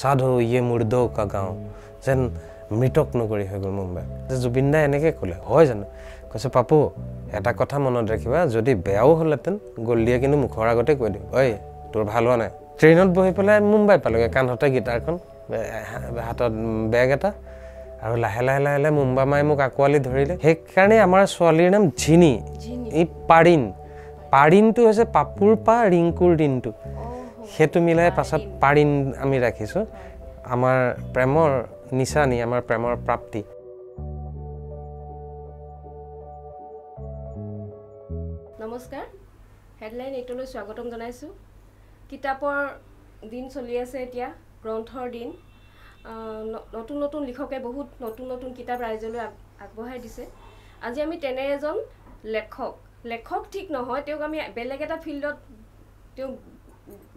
সাধু ইয়ে মোৰ দৌকা গাঁও যেন মৃতক নগৰি হৈ গ'ল মুম্বাই যে জুবিন দাই এনেকৈ ক'লে হয় জানো কৈছে পাপু এটা কথা মনত ৰাখিবা যদি বেয়াও হ'লহেঁতেন গল্ডিয়ে কিন্তু মুখৰ আগতে কৈ দিওঁ ঐ তোৰ ভাল হোৱা নাই ট্ৰেইনত বহি পেলাই মুম্বাই পালোগৈ কান্ধতে গীটাৰখন হাতত বেগ এটা আৰু লাহে লাহে লাহে লাহে মুম্বাই মায়ে মোক আঁকোৱালি ধৰিলে সেইকাৰণে আমাৰ ছোৱালীৰ নাম ঝিনি ই পাৰিন পাৰিনটো হৈছে পাপুৰ পা ৰিংকুৰ দিনটো সেইটো মিলাই পাছত পাৰিম আমি ৰাখিছোঁ আমাৰ প্ৰেমৰ নিচানি আমাৰ প্ৰেমৰ প্ৰাপ্তি নমস্কাৰ হেডলাইন এইটোলৈ স্বাগতম জনাইছোঁ কিতাপৰ দিন চলি আছে এতিয়া গ্ৰন্থৰ দিন নতুন নতুন লিখকে বহুত নতুন নতুন কিতাপ ৰাইজলৈ আগবঢ়াই দিছে আজি আমি তেনে এজন লেখক লেখক ঠিক নহয় তেওঁক আমি বেলেগ এটা ফিল্ডত তেওঁক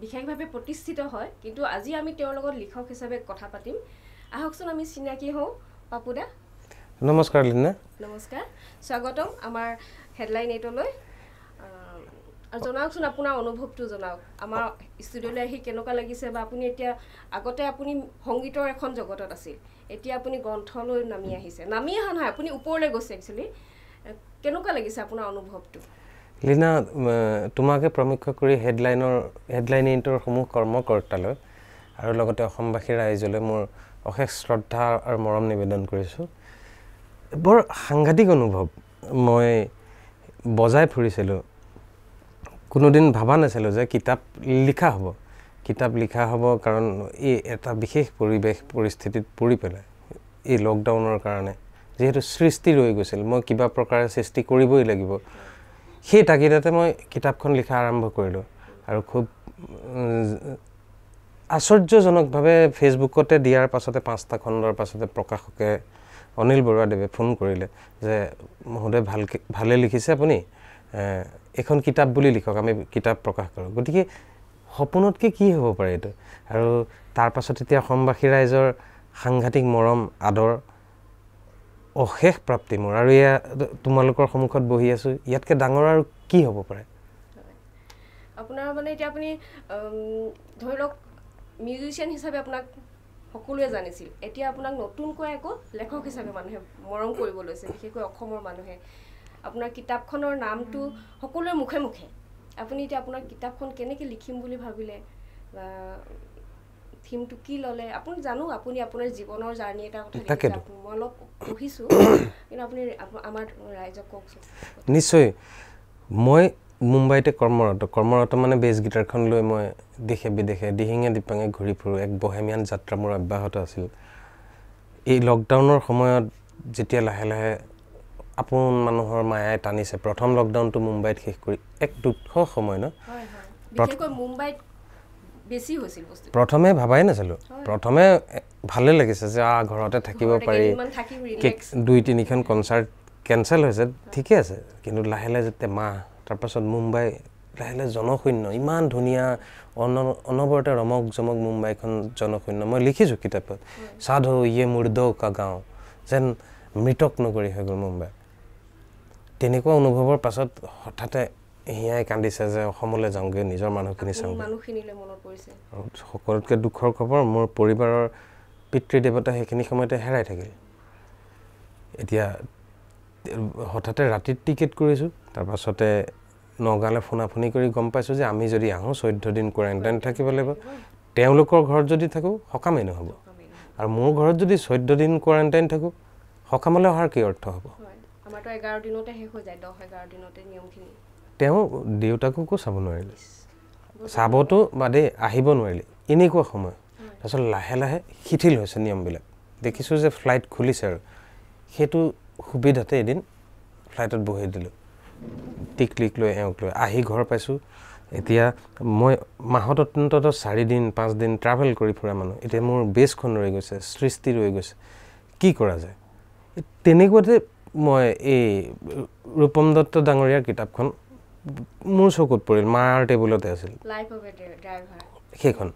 বিশেষভাৱে প্ৰতিষ্ঠিত হয় কিন্তু আজি আমি তেওঁৰ লগত লিখক হিচাপে কথা পাতিম আহকচোন আমি চিনাকি হওঁ পাপুদা নমস্কাৰ লীনা নমস্কাৰ স্বাগতম আমাৰ হেডলাইন এইটলৈ আৰু জনাওকচোন আপোনাৰ অনুভৱটো জনাওক আমাৰ ষ্টুডিঅ'লৈ আহি কেনেকুৱা লাগিছে বা আপুনি এতিয়া আগতে আপুনি সংগীতৰ এখন জগতত আছিল এতিয়া আপুনি গ্ৰন্থলৈ নামি আহিছে নামি অহা নহয় আপুনি ওপৰলৈ গৈছে একচুৱেলি কেনেকুৱা লাগিছে আপোনাৰ অনুভৱটো লীনা তোমাকে প্ৰমুখ্য কৰি হেডলাইনৰ হেডলাইন ইণ্টৰ সমূহ কৰ্মকৰ্তালৈ আৰু লগতে অসমবাসী ৰাইজলৈ মোৰ অশেষ শ্ৰদ্ধা আৰু মৰম নিবেদন কৰিছোঁ বৰ সাংঘাতিক অনুভৱ মই বজাই ফুৰিছিলোঁ কোনোদিন ভবা নাছিলোঁ যে কিতাপ লিখা হ'ব কিতাপ লিখা হ'ব কাৰণ এই এটা বিশেষ পৰিৱেশ পৰিস্থিতিত পৰি পেলাই এই লকডাউনৰ কাৰণে যিহেতু সৃষ্টি ৰৈ গৈছিল মই কিবা প্ৰকাৰে সৃষ্টি কৰিবই লাগিব সেই তাগিদাতে মই কিতাপখন লিখা আৰম্ভ কৰিলোঁ আৰু খুব আশ্চৰ্যজনকভাৱে ফেচবুকতে দিয়াৰ পাছতে পাঁচটা খণ্ডৰ পাছতে প্ৰকাশকে অনিল বৰুৱাদেৱে ফোন কৰিলে যে মহোদয় ভালকৈ ভালে লিখিছে আপুনি এখন কিতাপ বুলি লিখক আমি কিতাপ প্ৰকাশ কৰোঁ গতিকে সপোনতকৈ কি হ'ব পাৰে এইটো আৰু তাৰপাছত এতিয়া অসমবাসী ৰাইজৰ সাংঘাতিক মৰম আদৰ অশেষ প্ৰাপ্তি মোৰ আৰু এয়া তোমালোকৰ সন্মুখত বহি আছোঁ ইয়াতকৈ ডাঙৰ আৰু কি হ'ব পাৰে আপোনাৰ মানে এতিয়া আপুনি ধৰি লওক মিউজিচিয়ান হিচাপে আপোনাক সকলোৱে জানিছিল এতিয়া আপোনাক নতুনকৈ আকৌ লেখক হিচাপে মানুহে মৰম কৰিব লৈছে বিশেষকৈ অসমৰ মানুহে আপোনাৰ কিতাপখনৰ নামটো সকলোৰে মুখে মুখে আপুনি এতিয়া আপোনাৰ কিতাপখন কেনেকৈ লিখিম বুলি ভাবিলে বা থিমটো কি ল'লে আপুনি জানো আপুনি আপোনাৰ জীৱনৰ জাৰ্ণি এটা কথা মই অলপ পঢ়িছোঁ কিন্তু আপুনি আমাৰ ৰাইজক কওকচোন নিশ্চয় মই মুম্বাইতে কৰ্মৰত কৰ্মৰত মানে বেছ গীটাৰখন লৈ মই দেশে বিদেশে দিহিঙে দিপাঙে ঘূৰি ফুৰোঁ এক বহেমীয়ান যাত্ৰা মোৰ অব্যাহত আছিল এই লকডাউনৰ সময়ত যেতিয়া লাহে লাহে আপোন মানুহৰ মায়াই টানিছে প্ৰথম লকডাউনটো মুম্বাইত শেষ কৰি এক দুখ সময় ন বেছি হৈছিল বস্তু প্ৰথমে ভাবাই নাছিলোঁ প্ৰথমে ভালে লাগিছে যে আ ঘৰতে থাকিব পাৰি দুই তিনিখন কনচাৰ্ট কেঞ্চেল হৈছে ঠিকে আছে কিন্তু লাহে লাহে যেতিয়া মাহ তাৰপাছত মুম্বাই লাহে লাহে জনশূন্য ইমান ধুনীয়া অন অনবৰতে ৰমক জমক মুম্বাইখন জনশূন্য মই লিখিছোঁ কিতাপত চাধু ইয়ে মূৰ্দ কা গাঁও যেন মৃতক নগৰী হৈ গ'ল মুম্বাই তেনেকুৱা অনুভৱৰ পাছত হঠাতে হিয়াই কান্দিছে যে অসমলৈ যাওঁগৈ নিজৰ মানুহখিনি চাওঁগৈ সকলোতকৈ দুখৰ খবৰ মোৰ পৰিবাৰৰ পিতৃ দেৱতা সেইখিনি সময়তে হেৰাই থাকিল এতিয়া হঠাতে ৰাতিত টিকেট কৰিছোঁ তাৰপাছতে নগালৈ ফোনা ফোনি কৰি গম পাইছোঁ যে আমি যদি আহোঁ চৈধ্য দিন কোৱাৰেণ্টাইন থাকিব লাগিব তেওঁলোকৰ ঘৰত যদি থাকোঁ সকামেই নহ'ব আৰু মোৰ ঘৰত যদি চৈধ্য দিন কোৱাৰেণ্টাইন থাকোঁ সকামলৈ অহাৰ কি অৰ্থ হ'ব তেওঁ দেউতাককো চাব নোৱাৰিলে চাবতো বাদেই আহিব নোৱাৰিলে এনেকুৱা সময় তাৰপিছত লাহে লাহে শিথিল হৈছে নিয়মবিলাক দেখিছোঁ যে ফ্লাইট খুলিছে আৰু সেইটো সুবিধাতে এদিন ফ্লাইটত বহি দিলোঁ টিক টিক লৈ এওঁক লৈ আহি ঘৰ পাইছোঁ এতিয়া মই মাহত অন্তত চাৰিদিন পাঁচদিন ট্ৰাভেল কৰি ফুৰা মানুহ এতিয়া মোৰ বেছখন ৰৈ গৈছে সৃষ্টি ৰৈ গৈছে কি কৰা যায় তেনেকুৱাতে মই এই ৰূপম দত্ত ডাঙৰীয়াৰ কিতাপখন মোৰ চকুত পৰিল মাৰ টেবুলতে আছিল সেইখন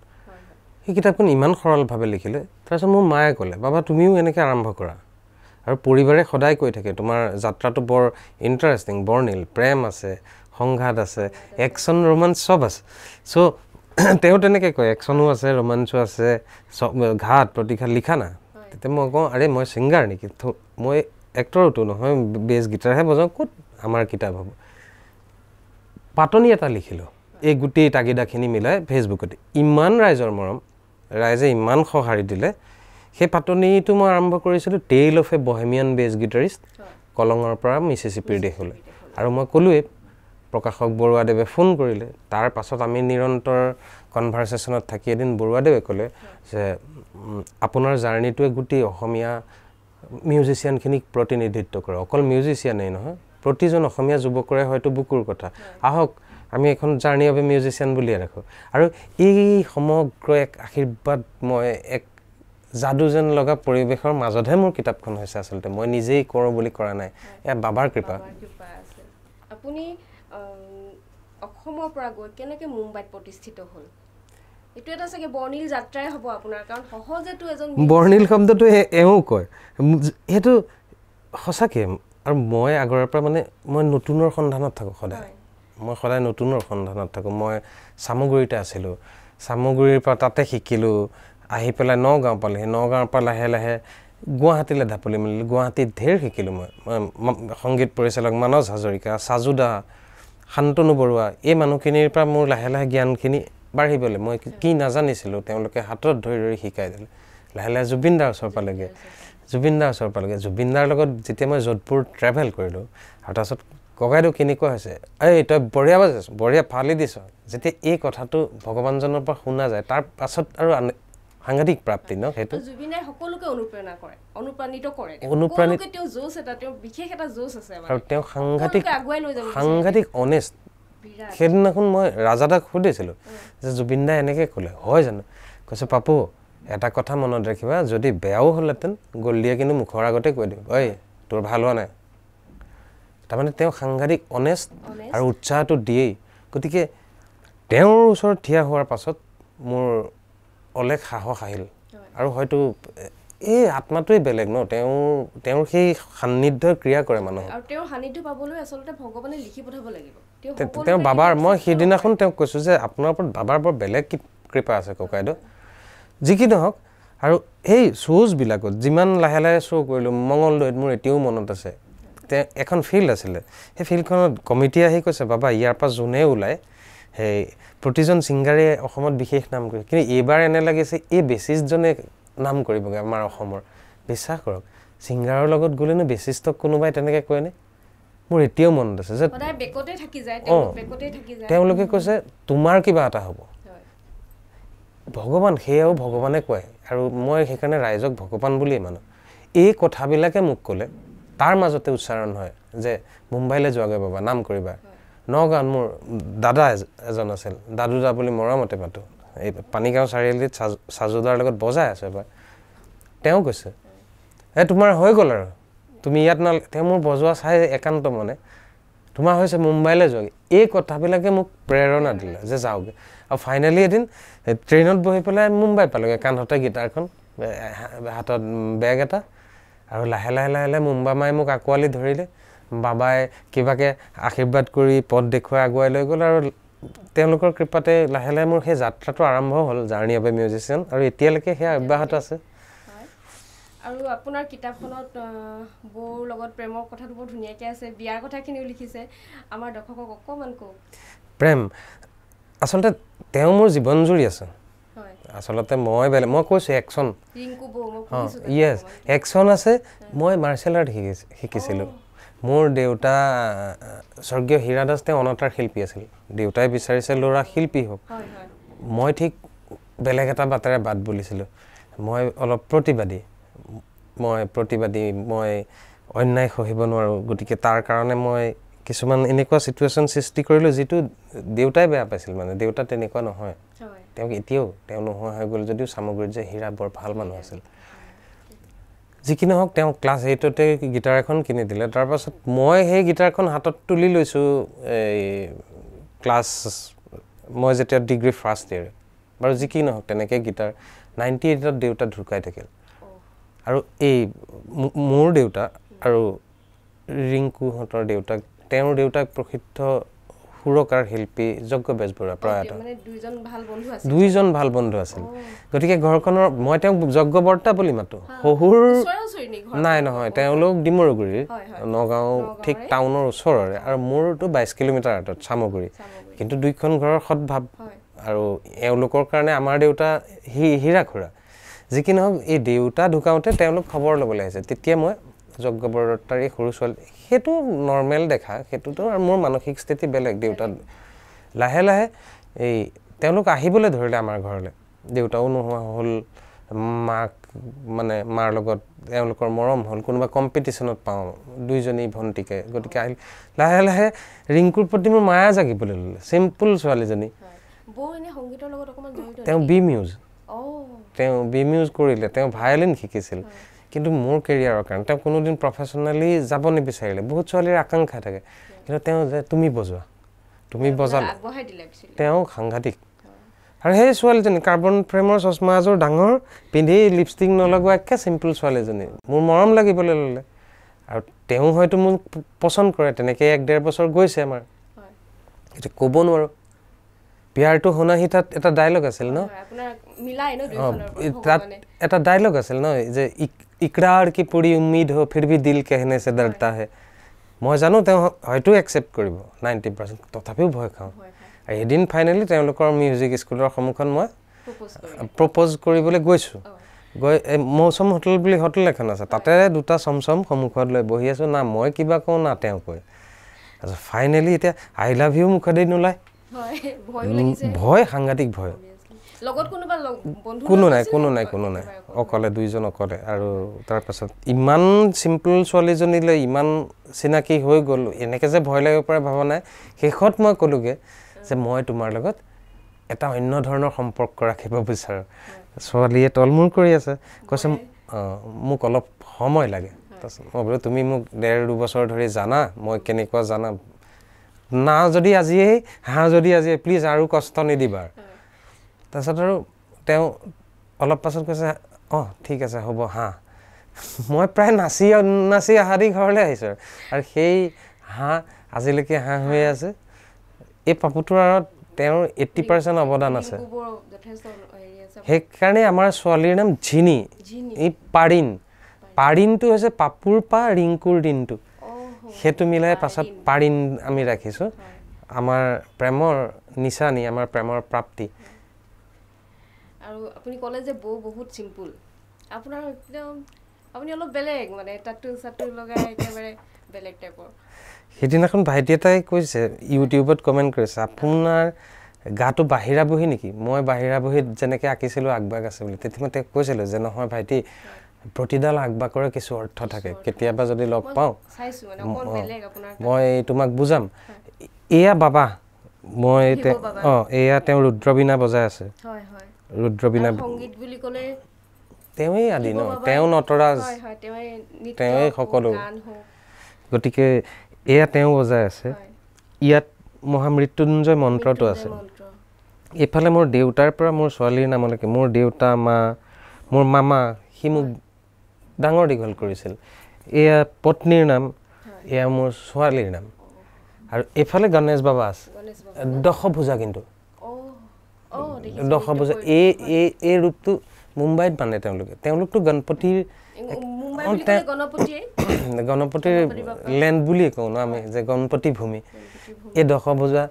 সেই কিতাপখন ইমান সৰলভাৱে লিখিলে তাৰপিছত মোৰ মায়ে ক'লে বাবা তুমিও এনেকৈ আৰম্ভ কৰা আৰু পৰিবাৰে সদায় কৈ থাকে তোমাৰ যাত্ৰাটো বৰ ইণ্টাৰেষ্টিং বৰ্ণিল প্ৰেম আছে সংঘাত আছে একশ্যন ৰোমাঞ্চ চব আছে চ' তেওঁ তেনেকৈ কয় একশ্যনো আছে ৰোমাঞ্চো আছে চব ঘাট প্ৰতিঘাত লিখা না তেতিয়া মই কওঁ আৰে মই ছিংগাৰ নেকি মই এক্টৰটো নহয় বেছ গীটাৰহে বজাওঁ ক'ত আমাৰ কিতাপ হ'ব পাতনি এটা লিখিলোঁ এই গোটেই তাগিদাখিনি মিলাই ফেচবুকত ইমান ৰাইজৰ মৰম ৰাইজে ইমান সঁহাৰি দিলে সেই পাতনিটো মই আৰম্ভ কৰিছিলোঁ tale of a bohemian bass guitarist কলঙৰ পৰা মিচিচিপিৰ দেশলৈ আৰু মই ক'লোৱেই প্ৰকাশক বৰুৱাদেৱে ফোন কৰিলে তাৰ পাছত আমি নিৰন্তৰ কনভাৰ্চেশ্যনত থাকি এদিন বৰুৱাদেৱে ক'লে যে আপোনাৰ জাৰ্ণিটোৱে গোটেই অসমীয়া মিউজিচিয়ানখিনিক প্ৰতিনিধিত্ব কৰে অকল মিউজিচিয়ানেই নহয় প্ৰতিজন অসমীয়া যুৱকৰে হয়তো বুকুৰ কথা আহক আমি এখন জাৰ্ণি অফ এ মিউজিচিয়ান বুলিয়ে ৰাখোঁ আৰু এই সমগ্ৰ এক আশীৰ্বাদ মই এক যাদু যেন লগা পৰিৱেশৰ মাজতহে মোৰ কিতাপখন হৈছে আচলতে মই নিজেই কৰোঁ বুলি কৰা নাই এয়া বাবাৰ কৃপা আপুনি অসমৰ পৰা গৈ কেনেকৈ মুম্বাইত প্ৰতিষ্ঠিত হ'ল হ'ব আপোনাৰ বৰ্ণিল শব্দটো এওঁ কয় সেইটো সঁচাকৈ আৰু মই আগৰে পৰা মানে মই নতুনৰ সন্ধানত থাকোঁ সদায় মই সদায় নতুনৰ সন্ধানত থাকোঁ মই চামগুৰিতে আছিলোঁ চামগুৰিৰ পৰা তাতে শিকিলোঁ আহি পেলাই নগাঁও পালেহি নগাঁৱৰ পৰা লাহে লাহে গুৱাহাটীলৈ ঢাপলি মেলিলোঁ গুৱাহাটীত ঢেৰ শিকিলোঁ মই সংগীত পৰিচালক মানস হাজৰিকা চাজুদা শান্তনু বৰুৱা এই মানুহখিনিৰ পৰা মোৰ লাহে লাহে জ্ঞানখিনি বাঢ়িবলৈ মই কি নাজানিছিলোঁ তেওঁলোকে হাতত ধৰি ধৰি শিকাই দিলে লাহে লাহে জুবিন দাৰ ওচৰ পালেগৈ জুবিন জুবিনদাৰ ওচৰ পালোঁগৈ দাৰ লগত যেতিয়া মই যোধপুৰ ট্ৰেভেল কৰিলোঁ আৰু তাৰপাছত ককাইদেউ কেনেকুৱা হৈছে এই তই বঢ়িয়া বাজেছ বঢ়িয়া ফালি দিছ যেতিয়া এই কথাটো ভগৱানজনৰ পৰা শুনা যায় তাৰ পাছত আৰু সাংঘাতিক প্ৰাপ্তি ন সেইটো সকলোকে আৰু তেওঁ সাংঘাতিক সাংঘাতিক অনেষ্ট সেইদিনাখন মই ৰাজাদাক সুধিছিলোঁ যে জুবিন দাই এনেকৈ ক'লে হয় জানো কৈছে পাপু এটা কথা মনত ৰাখিবা যদি বেয়াও হ'লহেঁতেন গল্ডিয়ে কিন্তু মুখৰ আগতে কৈ দিওঁ ঐ তোৰ ভাল হোৱা নাই তাৰমানে তেওঁ সাংঘাতিক অনেষ্ট আৰু উৎসাহটো দিয়েই গতিকে তেওঁৰ ওচৰত থিয় হোৱাৰ পাছত মোৰ অলেখ সাহস আহিল আৰু হয়তো এই আত্মাটোৱেই বেলেগ ন তেওঁ তেওঁৰ সেই সান্নিধ্য ক্ৰিয়া কৰে মানুহ তেওঁ বাবাৰ মই সেইদিনাখন তেওঁক কৈছোঁ যে আপোনাৰ ওপৰত বাবাৰ বৰ বেলেগ কৃপা আছে ককাইদেউ যি কি নহওক আৰু সেই শ্ব'জবিলাকত যিমান লাহে লাহে শ্ব' কৰিলোঁ মংগলদৈত মোৰ এতিয়াও মনত আছে তেওঁ এখন ফিল্ড আছিলে সেই ফিল্ডখনত কমিটি আহি কৈছে বাবা ইয়াৰ পৰা যোনে ওলায় সেই প্ৰতিজন ছিংগাৰে অসমত বিশেষ নাম কৰিছে কিন্তু এইবাৰ এনে লাগিছে এই বেচিছজনে নাম কৰিবগৈ আমাৰ অসমৰ বিশ্বাস কৰক ছিংগাৰৰ লগত গ'লেনো বেচিষ্টক কোনোবাই তেনেকৈ কয়নে মোৰ এতিয়াও মনত আছে যে অঁ তেওঁলোকে কৈছে তোমাৰ কিবা এটা হ'ব ভগৱান সেয়াও ভগৱানে কয় আৰু মই সেইকাৰণে ৰাইজক ভগৱান বুলিয়েই মানো এই কথাবিলাকে মোক ক'লে তাৰ মাজতে উচ্চাৰণ হয় যে মুম্বাইলৈ যোৱাগৈ বাবা নাম কৰিবা নগাঁৱত মোৰ দাদা এজন আছিল দাদুদা বুলি মৰমতে পাতোঁ এই পানীগাঁও চাৰিআলিত চাজ চাজুদাৰ লগত বজাই আছে এবাৰ তেওঁ কৈছে এ তোমাৰ হৈ গ'ল আৰু তুমি ইয়াত নাল তেওঁ মোৰ বজোৱা চাই একান্ত মনে তোমাৰ হৈছে মুম্বাইলৈ যোৱাগৈ এই কথাবিলাকে মোক প্ৰেৰণা দিলে যে যাওঁগৈ আৰু ফাইনেলি এদিন ট্ৰেইনত বহি পেলাই মুম্বাই পালোঁগৈ কান্ধতে গীটাৰখন হাতত বেগ এটা আৰু লাহে লাহে লাহে লাহে মুম্বাই মোক আঁকোৱালি ধৰিলে বাবাই কিবাকে আশীৰ্বাদ কৰি পথ দেখুৱাই আগুৱাই লৈ গ'ল আৰু তেওঁলোকৰ কৃপাতে লাহে লাহে মোৰ সেই যাত্ৰাটো আৰম্ভ হ'ল জাৰ্ণি অফ এ মিউজিচিয়ান আৰু এতিয়ালৈকে সেয়া অব্যাহত আছে আৰু আপোনাৰ কিতাপখনত বৌৰ লগত প্ৰেমৰ কথাটো বৰ ধুনীয়াকৈ আছে বিয়াৰ কথাখিনিও লিখিছে আমাৰ দৰ্শকক অকণমান কওক প্ৰেম আচলতে তেওঁ মোৰ জীৱন জুৰি আছে আচলতে মই বেলেগ মই কৈছোঁ একশ্যন অঁ ইয়েছ একশ্যন আছে মই মাৰ্চিয়েল আৰ্ট শিকি শিকিছিলোঁ মোৰ দেউতা স্বৰ্গীয় হীৰা দাস তেওঁ অনতাৰ শিল্পী আছিল দেউতাই বিচাৰিছে ল'ৰা শিল্পী হওক মই ঠিক বেলেগ এটা বাটেৰে বাট বুলিছিলোঁ মই অলপ প্ৰতিবাদী মই প্ৰতিবাদী মই অন্যায় সহিব নোৱাৰোঁ গতিকে তাৰ কাৰণে মই কিছুমান এনেকুৱা চিটুৱেশ্যন সৃষ্টি কৰিলোঁ যিটো দেউতাই বেয়া পাইছিল মানে দেউতা তেনেকুৱা নহয় তেওঁক এতিয়াও তেওঁ নোহোৱা হৈ গ'ল যদিও চামগুৰিত যে হীৰা বৰ ভাল মানুহ আছিল যি কি নহওক তেওঁ ক্লাছ এইটতে গীটাৰ এখন কিনি দিলে তাৰপাছত মই সেই গীটাৰখন হাতত তুলি লৈছোঁ এই ক্লাছ মই যেতিয়া ডিগ্ৰী ফাৰ্ষ্ট ইয়েৰ বাৰু যি কি নহওক তেনেকৈ গীটাৰ নাইণ্টি এইটত দেউতা ঢুকাই থাকিল আৰু এই মোৰ দেউতা আৰু ৰিংকুহঁতৰ দেউতাক তেওঁৰ দেউতাক প্ৰসিদ্ধ সুৰকাৰ শিল্পী যজ্ঞ বেজবৰুৱা প্ৰয়াত দুইজন ভাল বন্ধু আছিল গতিকে ঘৰখনৰ মই তেওঁক যজ্ঞ বৰ্তা বুলি মাতোঁ শহুৰ নাই নহয় তেওঁলোক ডিমৰুগুৰি নগাঁও ঠিক টাউনৰ ওচৰৰে আৰু মোৰতো বাইছ কিলোমিটাৰ আঁতৰত চামগুৰি কিন্তু দুইখন ঘৰৰ সদভাৱ আৰু এওঁলোকৰ কাৰণে আমাৰ দেউতা হি হীৰা খুৰা যি কি নহওক এই দেউতা ঢুকাওঁতে তেওঁলোক খবৰ ল'বলৈ আহিছে তেতিয়া মই যজ্ঞ বৰদত্তাৰী সৰু ছোৱালী সেইটো নৰ্মেল দেখা সেইটোতো আৰু মোৰ মানসিক স্থিতি বেলেগ দেউতা লাহে লাহে এই তেওঁলোক আহিবলৈ ধৰিলে আমাৰ ঘৰলৈ দেউতাও নোহোৱা হ'ল মাক মানে মাৰ লগত তেওঁলোকৰ মৰম হ'ল কোনোবা কম্পিটিশ্যনত পাওঁ দুইজনী ভণ্টিকে গতিকে আহিল লাহে লাহে ৰিংকুৰ প্ৰতি মোৰ মায়া জাগিবলৈ ল'লে চিম্পুল ছোৱালীজনী তেওঁ বি মিউজ তেওঁ বি মিউজ কৰিলে তেওঁ ভায়লিন শিকিছিল কিন্তু মোৰ কেৰিয়াৰৰ কাৰণে তেওঁ কোনোদিন প্ৰফেচনেলি যাব নিবিচাৰিলে বহুত ছোৱালীৰ আকাংক্ষা থাকে কিন্তু তেওঁ যে তুমি বজোৱা তুমি বজালে তেওঁ সাংঘাতিক আৰু সেই ছোৱালীজনী কাৰ্বন ফ্ৰেমৰ চশমা এযোৰ ডাঙৰ পিন্ধি লিপষ্টিক নলগোৱা একে চিম্পুল ছোৱালীজনী মোৰ মৰম লাগিবলৈ ল'লে আৰু তেওঁ হয়তো মোক পচন্দ কৰে তেনেকৈ এক ডেৰ বছৰ গৈছে আমাৰ এতিয়া ক'ব নোৱাৰোঁ পিয়াৰটো শুনাহি তাত এটা ডাইলগ আছিল ন তাত এটা ডাইলগ আছিল ন যে ইকৰাৰ কি পুৰি উম্মিদ হ ফিৰ ভি দিল কেহনে চে ডৰতা হে মই জানো তেওঁ হয়তো একচেপ্ট কৰিব নাইণ্টি পাৰ্চেণ্ট তথাপিও ভয় খাওঁ আৰু এদিন ফাইনেলি তেওঁলোকৰ মিউজিক স্কুলৰ সন্মুখত মই প্ৰপ'জ কৰিবলৈ গৈছোঁ গৈ এই মৌচম হোটেল বুলি হোটেল এখন আছে তাতে দুটা চমচম সন্মুখত লৈ বহি আছোঁ না মই কিবা কওঁ না তেওঁ কৈ তাৰপিছত ফাইনেলি এতিয়া আই লাভ ইউ মুখেদি নোলায় ভয় সাংঘাতিক ভয় কোনো নাই কোনো নাই কোনো নাই অকলে দুইজন অকলে আৰু তাৰপাছত ইমান চিম্পল ছোৱালীজনীলৈ ইমান চিনাকি হৈ গ'লোঁ এনেকৈ যে ভয় লাগিব পৰা ভবা নাই শেষত মই ক'লোঁগৈ যে মই তোমাৰ লগত এটা অন্য ধৰণৰ সম্পৰ্ক ৰাখিব বিচাৰোঁ ছোৱালীয়ে তলমূৰ কৰি আছে কৈছে মোক অলপ সময় লাগে তাৰপিছত মই বোলো তুমি মোক ডেৰ দুবছৰ ধৰি জানা মই কেনেকুৱা জানা না যদি আজিয়েই হাঁহ যদি আজিয়েই প্লিজ আৰু কষ্ট নিদিবা তাৰপিছত আৰু তেওঁ অলপ পাছত কৈছে অঁ ঠিক আছে হ'ব হাঁহ মই প্ৰায় নাচি নাচি দি ঘৰলৈ আহিছোঁ আৰু আৰু সেই হাঁহ আজিলৈকে হাঁহ হৈ আছে এই পাপুটোৰ আঁৰত তেওঁৰ এইট্টি পাৰ্চেণ্ট অৱদান আছে সেইকাৰণে আমাৰ ছোৱালীৰ নাম ঝিনি এই পাৰিন পাৰিনটো হৈছে পাপুৰ পৰা ৰিংকুৰ দিনটো সেইটো মিলাই পাছত পাৰিন আমি ৰাখিছোঁ আমাৰ প্ৰেমৰ নিচানি আমাৰ প্ৰেমৰ প্ৰাপ্তি আৰু আপুনি ক'লে যে বৌ বহুত চিম্পুল আপোনাৰ একদম আপুনি অলপ বেলেগ মানে তাতো চাতো লগাই একেবাৰে বেলেগ টাইপৰ সেইদিনাখন ভাইটি এটাই কৈছে ইউটিউবত কমেণ্ট কৰিছে আপোনাৰ গাটো বাহিৰা বহি নেকি মই বাহিৰা বহীত যেনেকৈ আঁকিছিলোঁ আগবাগ আছে বুলি তেতিয়া মই তেওঁক কৈছিলোঁ যে নহয় ভাইটি প্ৰতিডাল আগবাকৰে কিছু অৰ্থ থাকে কেতিয়াবা যদি লগ পাওঁ মই তোমাক বুজাম এয়া বাবা মই অঁ এয়া তেওঁ ৰুদ্ৰবীণা বজাই আছে ৰুদ্ৰবীণা সংগীত বুলি ক'লে তেওঁৱেই আদি ন তেওঁ নটৰাজ তেওঁৱেই সকলো গতিকে এয়া তেওঁ বজাই আছে ইয়াত মহামৃত্যুঞ্জয় মন্ত্ৰটো আছে এইফালে মোৰ দেউতাৰ পৰা মোৰ ছোৱালীৰ নামলৈকে মোৰ দেউতা মা মোৰ মামা সি মোক ডাঙৰ দীঘল কৰিছিল এয়া পত্নীৰ নাম এয়া মোৰ ছোৱালীৰ নাম আৰু এইফালে গণেশ বাবা আছে দশভোজা কিন্তু দশ বজাত এই এই এই ৰূপটো মুম্বাইত বান্ধে তেওঁলোকে তেওঁলোকতো গণপতিৰ গণপতিৰ লেণ্ড বুলিয়ে কওঁ ন আমি যে গণপতি ভূমি এই দশ বজা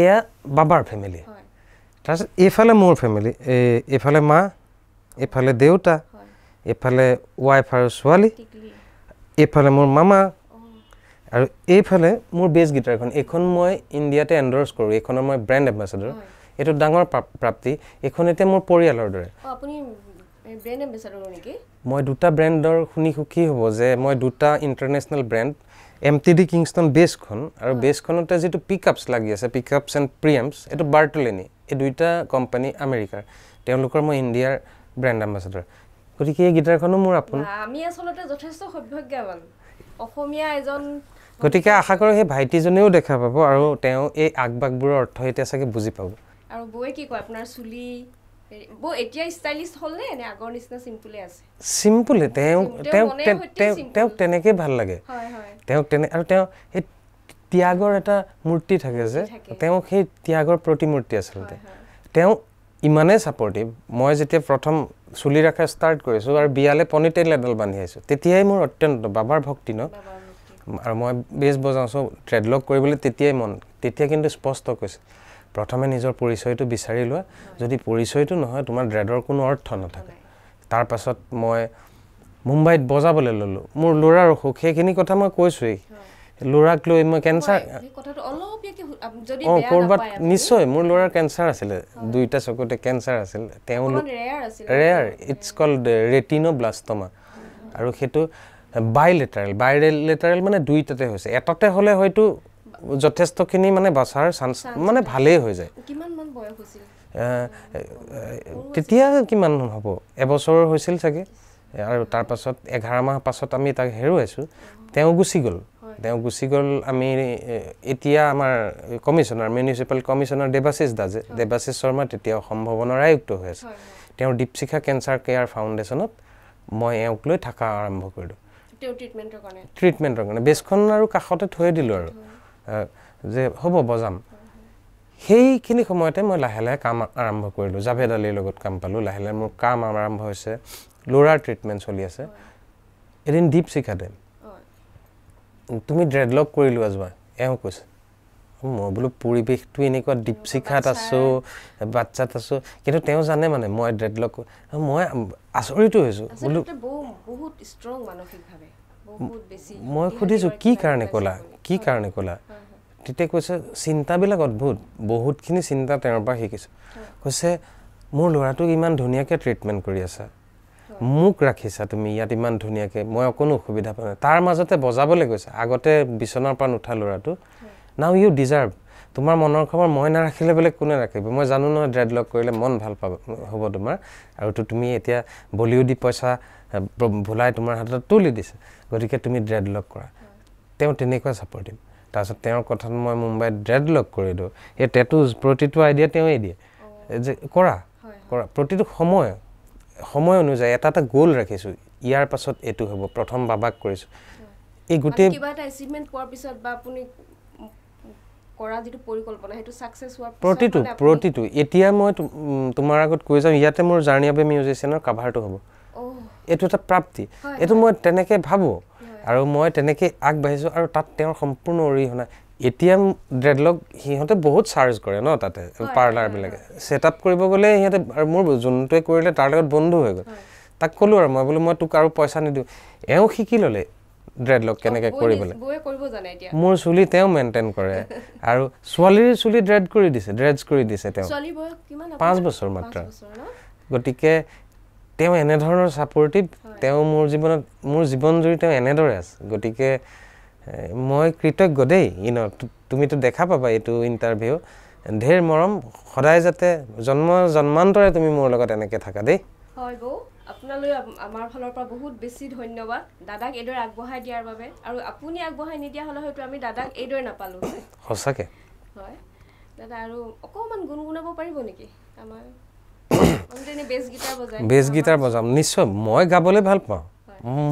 এয়া বাবাৰ ফেমিলি তাৰপিছত এইফালে মোৰ ফেমিলি এই এইফালে মা এইফালে দেউতা এইফালে ৱাইফ আৰু ছোৱালী এইফালে মোৰ মামা আৰু এইফালে মোৰ বেষ্ট গীটাৰখন এইখন মই ইণ্ডিয়াতে এণ্ডৰ্ছ কৰোঁ এইখনৰ মই ব্ৰেণ্ড এম্বেচাডৰ এইটো ডাঙৰ প্ৰাপ্তি এইখন এতিয়া মোৰ পৰিয়ালৰ দৰে মই দুটা ব্ৰেণ্ডৰ শুনি সুখী হ'ব যে মই দুটা international brand M T D Kingston বেছখন আৰু বেছখনতে যিটো পিকআপছ লাগি আছে পিকআপছ এণ্ড প্ৰিয়ামছ এইটো বাৰ্টলেনি এই দুয়োটা কোম্পানী আমেৰিকাৰ তেওঁলোকৰ মই ইণ্ডিয়াৰ ব্ৰেণ্ড এম্বাচাডৰ গতিকে এই গিটাৰখনো মোৰ আপোন আমি আচলতে যথেষ্ট সৌভাগ্যৱান অসমীয়া এজন গতিকে আশা কৰোঁ সেই ভাইটিজনেও দেখা পাব আৰু তেওঁ এই আগ অৰ্থ এতিয়া চাগে বুজি পাব আৰু বৌয়ে কি কয় আপোনাৰ চুলি তেওঁ সেই ত্যাগৰ এটা মূৰ্তি থাকে যে তেওঁ সেই ত্যাগৰ প্ৰতিমূৰ্তি ইমানেই ছাপৰ্টিভ মই যেতিয়া প্ৰথম চুলি ৰখা ষ্টাৰ্ট কৰিছোঁ আৰু বিয়ালৈ পনিটেল এডাল বান্ধি আহিছোঁ তেতিয়াই মোৰ অত্যন্ত বাবাৰ ভক্তি ন আৰু মই বেছ বজাওঁ ট্ৰেডলক কৰিবলৈ তেতিয়াই মন তেতিয়া কিন্তু স্পষ্ট কৈছে প্ৰথমে নিজৰ পৰিচয়টো বিচাৰি লোৱা যদি পৰিচয়টো নহয় তোমাৰ ড্ৰেডৰ কোনো অৰ্থ নাথাকে তাৰপাছত মই মুম্বাইত বজাবলৈ ল'লোঁ মোৰ ল'ৰাৰ অসুখ সেইখিনি কথা মই কৈছোঁৱেই ল'ৰাক লৈ মই কেঞ্চাৰ অঁ ক'ৰবাত নিশ্চয় মোৰ ল'ৰাৰ কেঞ্চাৰ আছিলে দুয়োটা চকুতে কেঞ্চাৰ আছিল তেওঁলোক rare it's called retinoblastoma আৰু সেইটো বাইলেটাৰেল বাইলেটাৰেল মানে দুইটাতে হৈছে এটাতে হ'লে হয়তো যথেষ্টখিনি মানে বচাৰ চান্স মানে ভালেই হৈ যায় তেতিয়া কিমান হ'ব এবছৰ হৈছিল চাগে আৰু তাৰপাছত এঘাৰ মাহ পাছত আমি তাক হেৰুৱাইছোঁ তেওঁ গুচি গ'ল তেওঁ গুচি গ'ল আমি এতিয়া আমাৰ কমিশ্যনাৰ মিউনিচিপেল কমিশ্যনাৰ দেৱাশীষ দাজে দেৱাশীষ শৰ্মা তেতিয়া অসম ভৱনৰ আয়ুক্ত হৈ আছে তেওঁ দীপশিখা কেঞ্চাৰ কেয়াৰ ফাউণ্ডেশ্যনত মই এওঁক লৈ থকা আৰম্ভ কৰিলোঁ ট্ৰিটমেণ্টৰ কাৰণে বেছখন আৰু কাষতে থৈ দিলোঁ আৰু যে হ'ব বজাম সেইখিনি সময়তে মই লাহে লাহে কাম আৰম্ভ কৰিলোঁ জাভেদ আলিৰ লগত কাম পালোঁ লাহে লাহে মোৰ কাম আৰম্ভ হৈছে ল'ৰাৰ ট্ৰিটমেণ্ট চলি আছে এদিন দীপ চিকাডেম তুমি ড্ৰেড লগ কৰি লোৱা যোৱা এওঁ কৈছে মই বোলো পৰিৱেশটো এনেকুৱা দীপশিখাত আছোঁ বাচ্ছাত আছোঁ কিন্তু তেওঁ জানে মানে মই ড্ৰেড লগ মই আচৰিত হৈছোঁ বোলো মই সুধিছোঁ কি কাৰণে ক'লা কি কাৰণে ক'লা তেতিয়া কৈছে চিন্তাবিলাক অদ্ভুত বহুতখিনি চিন্তা তেওঁৰ পৰা শিকিছোঁ কৈছে মোৰ ল'ৰাটোক ইমান ধুনীয়াকৈ ট্ৰিটমেণ্ট কৰি আছা মোক ৰাখিছা তুমি ইয়াত ইমান ধুনীয়াকৈ মই অকণো অসুবিধা পোৱা নাই তাৰ মাজতে বজাবলৈ গৈছে আগতে বিচনাৰ পৰা নুঠা ল'ৰাটো নাও ইউ ডিজাৰ্ভ তোমাৰ মনৰ খবৰ মই নাৰাখিলে বোলে কোনে ৰাখিব মই জানো নহয় ড্ৰেড লগ কৰিলে মন ভাল পাব হ'ব তোমাৰ আৰুতো তুমি এতিয়া বলিউডী পইচা ভুলাই তোমাৰ হাতত তুলি দিছে গতিকে তুমি ড্ৰেড লগ কৰা তেওঁ তেনেকুৱা ছাপৰ্ট দিম তাৰপিছত তেওঁৰ কথাত মই মুম্বাইত ড্ৰেড লগ কৰি দিওঁ সেই টেটুজ প্ৰতিটো আইডিয়া তেওঁ এই দিয়ে যে কৰা কৰা প্ৰতিটো সময় সময় অনুযায়ী এটা এটা গ'ল ৰাখিছোঁ ইয়াৰ পাছত এইটো হ'ব প্ৰথম বাবাক কৰিছোঁ এই গোটেই প্ৰতিটো প্ৰতিটো এতিয়া মই তোমাৰ আগত কৈ যাওঁ ইয়াতে মোৰ জাৰ্ণি অফ এ মিউজিচিয়ানৰ কাভাৰটো হ'ব এইটো এটা প্ৰাপ্তি এইটো মই তেনেকৈ ভাবোঁ আৰু মই তেনেকৈ আগবাঢ়িছোঁ আৰু তাত তেওঁৰ সম্পূৰ্ণ অৰিহণা এতিয়া ড্ৰেডলক সিহঁতে বহুত চাৰ্জ কৰে ন তাতে পাৰ্লাৰবিলাকে আপ কৰিব গ'লে সিহঁতে আৰু মোৰ যোনটোৱে কৰিলে তাৰ লগত বন্ধু হৈ গ'ল তাক ক'লোঁ আৰু মই বোলো মই তোক আৰু পইচা নিদিওঁ এওঁ শিকি ল'লে ড্ৰেডলক কেনেকৈ কৰিবলৈ মোৰ চুলি তেওঁ মেইনটেইন কৰে আৰু ছোৱালীৰ চুলি ড্ৰেড কৰি দিছে ড্ৰেডছ কৰি দিছে তেওঁ পাঁচ বছৰ মাত্ৰ গতিকে তেওঁ এনেধৰণৰ ছাপৰ্টিভ তেওঁ মোৰ জীৱনত মোৰ জীৱনজুৰি তেওঁ এনেদৰে আছে গতিকে মই কৃতজ্ঞ দেই ইন তুমিতো দেখা পাবা এইটো ইণ্টাৰভিউ ঢেৰ মৰম সদায় যাতে জন্ম জন্মান্তৰে তুমি মোৰ লগত এনেকৈ থাকা দেই হয় বৌ আপোনালৈ আমাৰ ফালৰ পৰা বহুত বেছি ধন্যবাদ দাদাক এইদৰে আগবঢ়াই দিয়াৰ বাবে আৰু আপুনি আগবঢ়াই নিদিয়া হ'লে হয়তো আমি দাদাক এইদৰে নাপালোঁ সঁচাকৈ হয় দাদা আৰু অকণমান গুণগুণাব পাৰিব নেকি আমাৰ বেছ গীটাৰ বজাম নিশ্চয় মই গাবলৈ ভাল পাওঁ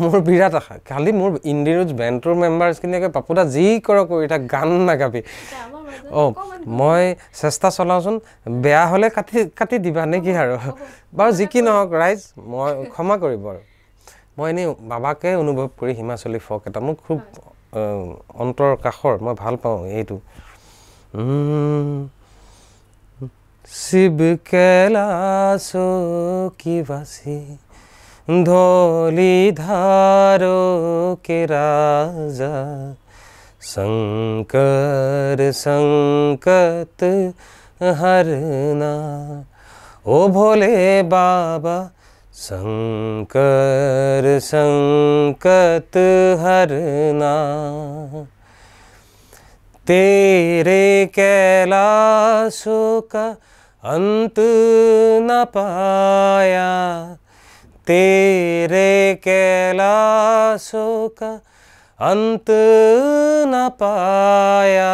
মোৰ বিৰাট আশা খালি মোৰ ইণ্ডিৰোজ বেণ্ডটোৰ মেম্বাৰছখিনিয়ে পাপুদা যি কৰক এতিয়া গান নাগাবি অঁ মই চেষ্টা চলাওঁচোন বেয়া হ'লে কাটি কাটি দিবা নেকি আৰু বাৰু যি কি নহওক ৰাইজ মই ক্ষমা কৰিব আৰু মই এনেই বাবাকে অনুভৱ কৰি হিমাচলী ফক এটা মোৰ খুব অন্তৰ কাষৰ মই ভাল পাওঁ এইটো शिव कैलाशो की वासी धोली धारो के राजा शंकर संकत हरना ओ भोले बाबा शंकर संकत हरना तेरे कैलासो का अंत न पाया तेरे कैलाशों का अंत न पाया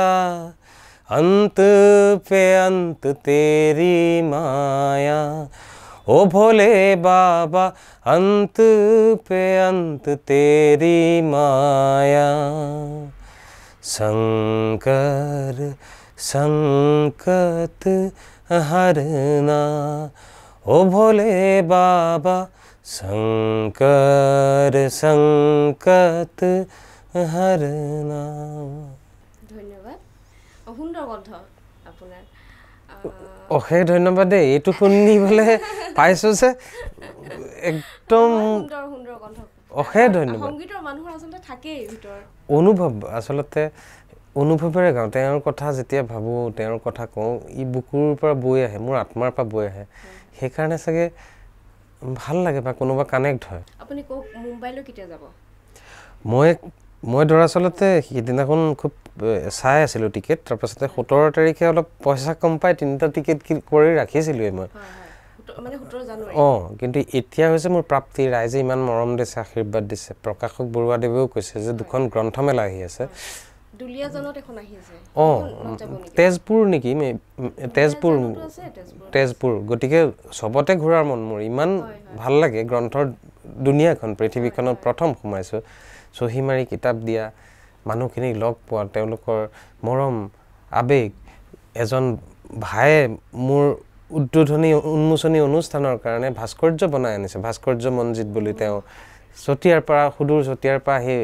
अंत पे अंत तेरी माया ओ भोले बाबा अंत पे अंत तेरी माया शंकर संकत हरना ओ भोले बाबा शंकर संकत हरना অশেষ ধন্যবাদ দেই এইটো শুনিবলৈ পাইছো যে একদম অশেষ ধন্যবাদ অনুভৱ আচলতে অনুভৱেৰে গাওঁ তেওঁৰ কথা যেতিয়া ভাবোঁ তেওঁৰ কথা কওঁ ই বুকুৰ পৰা বৈ আহে মোৰ আত্মাৰ পৰা বৈ আহে সেইকাৰণে চাগে ভাল লাগে বা কোনোবা কানেক্ট হয় আপুনি কওক মুম্বাইলৈ কেতিয়া যাব মই মই দৰাচলতে সেইদিনাখন খুব চাই আছিলোঁ টিকেট তাৰপাছতে সোতৰ তাৰিখে অলপ পইচা কম পাই তিনিটা টিকেট কৰি ৰাখিছিলোঁৱেই মই অঁ কিন্তু এতিয়া হৈছে মোৰ প্ৰাপ্তি ৰাইজে ইমান মৰম দিছে আশীৰ্বাদ দিছে প্ৰকাশক বৰুৱাদেৱেও কৈছে যে দুখন গ্ৰন্থমেলা আহি আছে অঁ তেজপুৰ নেকি তেজপুৰ তেজপুৰ গতিকে চবতে ঘূৰাৰ মন মোৰ ইমান ভাল লাগে গ্ৰন্থৰ দুনীয়াখন পৃথিৱীখনত প্ৰথম সোমাইছোঁ চহী মাৰি কিতাপ দিয়া মানুহখিনিক লগ পোৱা তেওঁলোকৰ মৰম আৱেগ এজন ভায়ে মোৰ উদ্বোধনী উন্মোচনী অনুষ্ঠানৰ কাৰণে ভাস্কৰ্য বনাই আনিছে ভাস্কৰ্য মঞ্জিত বুলি তেওঁ চতিয়াৰ পৰা সুদূৰ চতিয়াৰ পৰা আহি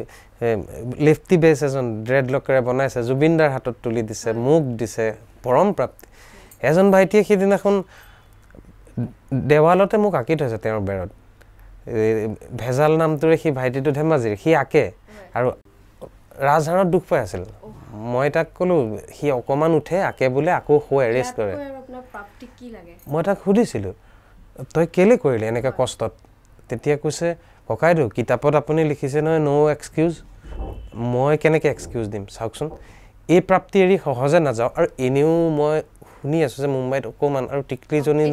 লিফটি বেছ এজন ড্ৰেড লকেৰে বনাইছে জুবিনদাৰ হাতত তুলি দিছে মোক দিছে পৰম প্ৰাপ্তি এজন ভাইটিয়ে সেইদিনাখন দেৱালতে মোক আঁকি থৈছে তেওঁৰ বেৰত ভেজাল নামটোৰে সি ভাইটিটো ধেমাজিৰ সি আঁকে আৰু ৰাজহাৰত দুখ পাই আছিল মই তাক ক'লোঁ সি অকণমান উঠে আঁকে বোলে আকৌ শুৱে এৰেষ্ট কৰে মই তাক সুধিছিলোঁ তই কেলৈ কৰিলি এনেকৈ কষ্টত তেতিয়া কৈছে ককাইদেউ কিতাপত আপুনি লিখিছে নহয় ন' এক্সকিউজ মই কেনেকৈ এক্সকিউজ দিম চাওকচোন এই প্ৰাপ্তি এৰি সহজে নাযাওঁ আৰু এনেও মই শুনি আছোঁ যে মুম্বাইত অকণমান আৰু টিকলিজনী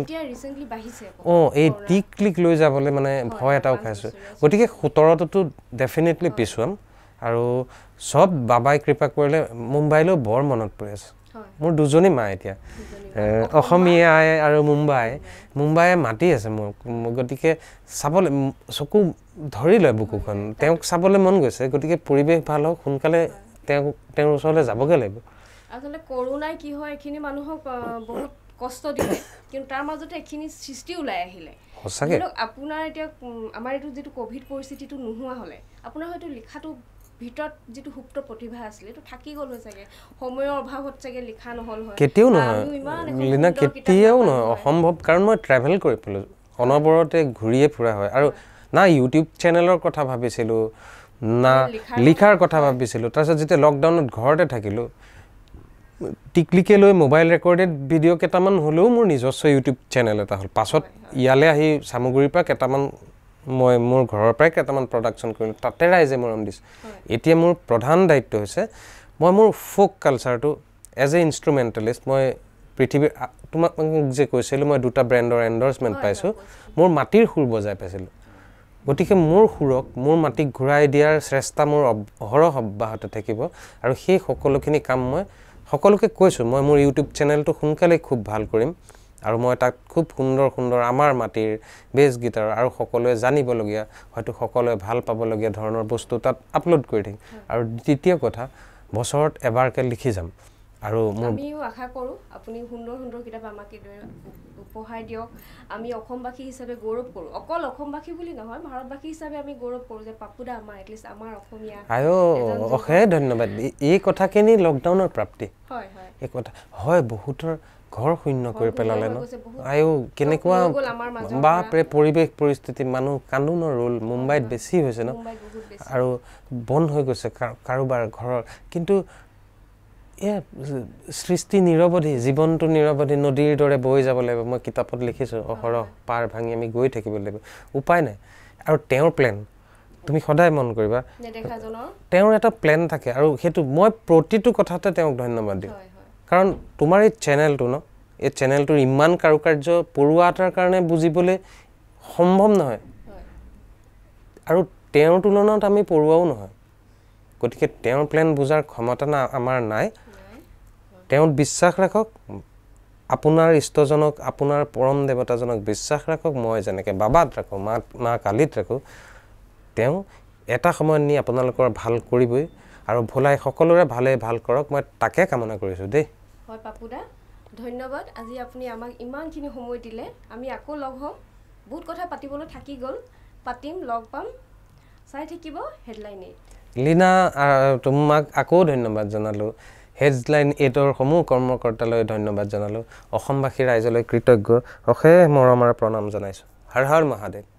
অঁ এই টিকলিক লৈ যাবলৈ মানে ভয় এটাও খাইছোঁ গতিকে সোতৰটোতো ডেফিনেটলি পিছুৱাম আৰু চব বাবাই কৃপা কৰিলে মুম্বাইলৈও বৰ মনত পৰি আছে মোৰ দুজনী মা এতিয়া অসমীয়াই আৰু মুম্বাই মুম্বাইয়ে মাতি আছে মোক গতিকে চাবলৈ চকু ধৰি লয় বুকুখন তেওঁক চাবলৈ মন গৈছে গতিকে পৰিৱেশ ভাল হওক সোনকালে তেওঁক তেওঁৰ ওচৰলৈ যাবগৈ লাগিব আচলতে কৰোণাই কি হয় এইখিনি মানুহক বহুত কষ্ট দিলে কিন্তু তাৰ মাজতে এইখিনি সৃষ্টি ওলাই আহিলে সঁচাকৈ আপোনাৰ এতিয়া আমাৰ এইটো যিটো ক'ভিড পৰিস্থিতিটো নোহোৱা হ'লে আপোনাৰ হয়তো লিখাটো ভিতৰত যিটো সুপ্ত প্ৰতিভা আছিলে এইটো থাকি গ'ল হৈ চাগে সময়ৰ অভাৱত চাগে লিখা নহ'ল হয় কেতিয়াও নহয় লীনা কেতিয়াও নহয় অসম্ভৱ কাৰণ মই ট্ৰেভেল কৰি পেলাইছোঁ অনবৰতে ঘূৰিয়ে ফুৰা হয় আৰু না ইউটিউব চেনেলৰ কথা ভাবিছিলোঁ না লিখাৰ কথা ভাবিছিলোঁ তাৰপিছত যেতিয়া লকডাউনত ঘৰতে থাকিলোঁ টিকলিকে লৈ মোবাইল ৰেকৰ্ডেড ভিডিঅ' কেইটামান হ'লেও মোৰ নিজস্ব ইউটিউব চেনেল এটা হ'ল পাছত ইয়ালৈ আহি চামগুৰিৰ পৰা কেইটামান মই মোৰ ঘৰৰ পৰাই কেইটামান প্ৰডাকশ্যন কৰিলোঁ তাতে ৰাইজে মৰম দিছোঁ এতিয়া মোৰ প্ৰধান দায়িত্ব হৈছে মই মোৰ ফ'ক কালচাৰটো এজ এ ইনষ্ট্ৰুমেণ্টেলিষ্ট মই পৃথিৱীৰ তোমাক যে কৈছিলোঁ মই দুটা ব্ৰেণ্ডৰ এণ্ডৰ্চমেণ্ট পাইছোঁ মোৰ মাটিৰ সুৰ বজাই পাইছিলোঁ গতিকে মোৰ সুৰক মোৰ মাটিক ঘূৰাই দিয়াৰ চেষ্টা মোৰ অহৰহ অব্যাহত থাকিব আৰু সেই সকলোখিনি কাম মই সকলোকে কৈছোঁ মই মোৰ ইউটিউব চেনেলটো সোনকালেই খুব ভাল কৰিম আৰু মই তাত খুব সুন্দৰ সুন্দৰ আমাৰ মাটিৰ বেছ গীটাৰ আৰু সকলোৱে জানিবলগীয়া হয়তো সকলোৱে ভাল পাবলগীয়া ধৰণৰ বস্তু তাত আপলোড কৰি থাকিম আৰু দ্বিতীয় কথা বছৰত এবাৰকৈ লিখি যাম আৰু আমিও আশা কৰোঁ আপুনি সুন্দৰ সুন্দৰ কিতাপ আমাক এইদৰে উপহাৰ দিয়ক আমি অসমবাসী হিচাপে গৌৰৱ কৰোঁ অকল অসমবাসী বুলি নহয় ভাৰতবাসী হিচাপে আমি গৌৰৱ কৰোঁ যে পাপুদা আমাৰ এটলিষ্ট আমাৰ অসমীয়া আৰু অশেষ ধন্যবাদ এই কথাখিনি লকডাউনৰ প্ৰাপ্তি হয় হয় এই কথা হয় বহুতৰ ঘৰ শূন্য কৰি পেলালে ন আয়ো কেনেকুৱা বা পৰিৱেশ পৰিস্থিতি মানুহ কান্দোনৰ ৰোল মুম্বাইত বেছি হৈছে ন আৰু বন্ধ হৈ গৈছে কাৰোবাৰ ঘৰৰ কিন্তু এয়া সৃষ্টি নিৰৱধি জীৱনটো নিৰৱধি নদীৰ দৰে বৈ যাব লাগিব মই কিতাপত লিখিছোঁ অহৰহ পাৰ ভাঙি আমি গৈ থাকিব লাগিব উপায় নাই আৰু তেওঁৰ প্লেন তুমি সদায় মন কৰিবা তেওঁৰ এটা প্লেন থাকে আৰু সেইটো মই প্ৰতিটো কথাতে তেওঁক ধন্যবাদ দিওঁ কাৰণ তোমাৰ এই চেনেলটো ন এই চেনেলটোৰ ইমান কাৰুকাৰ্য পৰুৱা এটাৰ কাৰণে বুজিবলৈ সম্ভৱ নহয় আৰু তেওঁৰ তুলনাত আমি পৰুৱাও নহয় গতিকে তেওঁৰ প্লেন বুজাৰ ক্ষমতা না আমাৰ নাই তেওঁত বিশ্বাস ৰাখক আপোনাৰ ইষ্টজনক আপোনাৰ পৰম দেৱতাজনক বিশ্বাস ৰাখক মই যেনেকৈ বাবাত ৰাখোঁ মা মা কালিত ৰাখোঁ তেওঁ এটা সময়ত নি আপোনালোকৰ ভাল কৰিবই আৰু ভোলাই সকলোৰে ভালে ভাল কৰক মই তাকে কামনা কৰিছোঁ দেই হয় পাপুদা ধন্যবাদ আজি আপুনি আমাক ইমানখিনি সময় দিলে আমি আকৌ লগ হওঁ বহুত কথা পাতিবলৈ থাকি গ'ল পাতিম লগ পাম চাই থাকিব হেডলাইনেই লীনা তোমাক আকৌ ধন্যবাদ জনালোঁ হেডলাইন এইটৰ সমূহ কৰ্মকৰ্তালৈ ধন্যবাদ জনালোঁ অসমবাসী ৰাইজলৈ কৃতজ্ঞ অশেষ মৰমৰ প্ৰণাম জনাইছোঁ হৰ হৰ মহাদেৱ